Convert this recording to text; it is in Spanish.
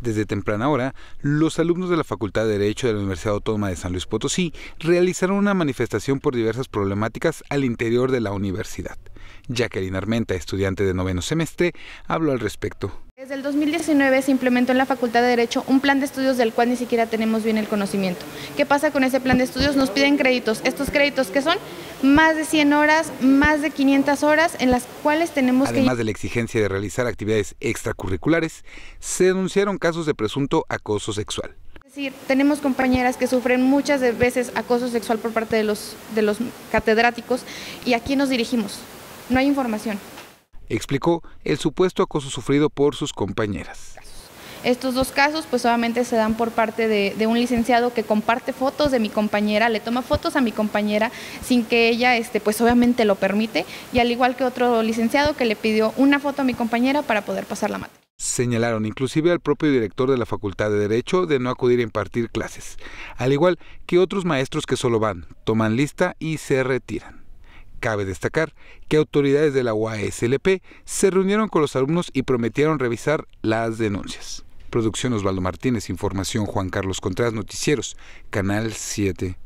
Desde temprana hora, los alumnos de la Facultad de Derecho de la Universidad Autónoma de San Luis Potosí realizaron una manifestación por diversas problemáticas al interior de la universidad. Jacqueline Armenta, estudiante de noveno semestre, habló al respecto desde el 2019 se implementó en la Facultad de Derecho un plan de estudios del cual ni siquiera tenemos bien el conocimiento. ¿Qué pasa con ese plan de estudios? Nos piden créditos. ¿Estos créditos que son? Más de 100 horas, más de 500 horas en las cuales tenemos que... Además de la exigencia de realizar actividades extracurriculares, se denunciaron casos de presunto acoso sexual. Es decir, tenemos compañeras que sufren muchas veces acoso sexual por parte de los, de los catedráticos y aquí nos dirigimos. No hay información. Explicó el supuesto acoso sufrido por sus compañeras. Estos dos casos pues obviamente se dan por parte de, un licenciado que comparte fotos de mi compañera, le toma fotos a mi compañera sin que ella este, pues obviamente lo permite y al igual que otro licenciado que le pidió una foto a mi compañera para poder pasar la materia. Señalaron inclusive al propio director de la Facultad de Derecho de no acudir a impartir clases, al igual que otros maestros que solo van, toman lista y se retiran. Cabe destacar que autoridades de la UASLP se reunieron con los alumnos y prometieron revisar las denuncias. Producción Osvaldo Martínez, información Juan Carlos Contreras, Noticieros, Canal 7.